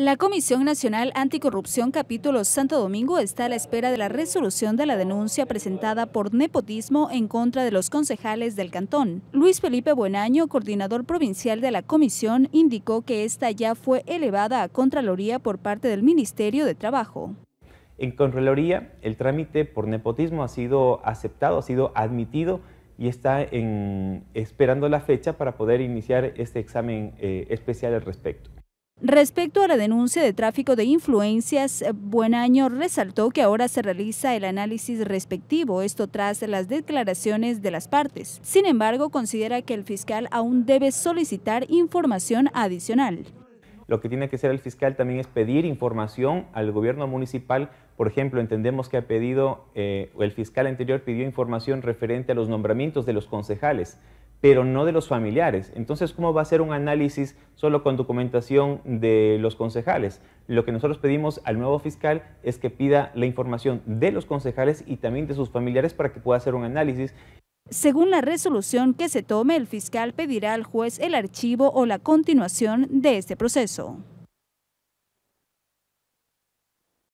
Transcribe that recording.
La Comisión Nacional Anticorrupción Capítulo Santo Domingo está a la espera de la resolución de la denuncia presentada por nepotismo en contra de los concejales del cantón. Luis Felipe Buenaño, coordinador provincial de la comisión, indicó que esta ya fue elevada a Contraloría por parte del Ministerio de Trabajo. En Contraloría, el trámite por nepotismo ha sido aceptado, ha sido admitido y está en, esperando la fecha para poder iniciar este examen eh, especial al respecto. Respecto a la denuncia de tráfico de influencias, eh, Buenaño resaltó que ahora se realiza el análisis respectivo, esto tras las declaraciones de las partes. Sin embargo, considera que el fiscal aún debe solicitar información adicional. Lo que tiene que hacer el fiscal también es pedir información al gobierno municipal. Por ejemplo, entendemos que ha pedido, eh, el fiscal anterior pidió información referente a los nombramientos de los concejales pero no de los familiares. Entonces, ¿cómo va a ser un análisis solo con documentación de los concejales? Lo que nosotros pedimos al nuevo fiscal es que pida la información de los concejales y también de sus familiares para que pueda hacer un análisis. Según la resolución que se tome, el fiscal pedirá al juez el archivo o la continuación de este proceso.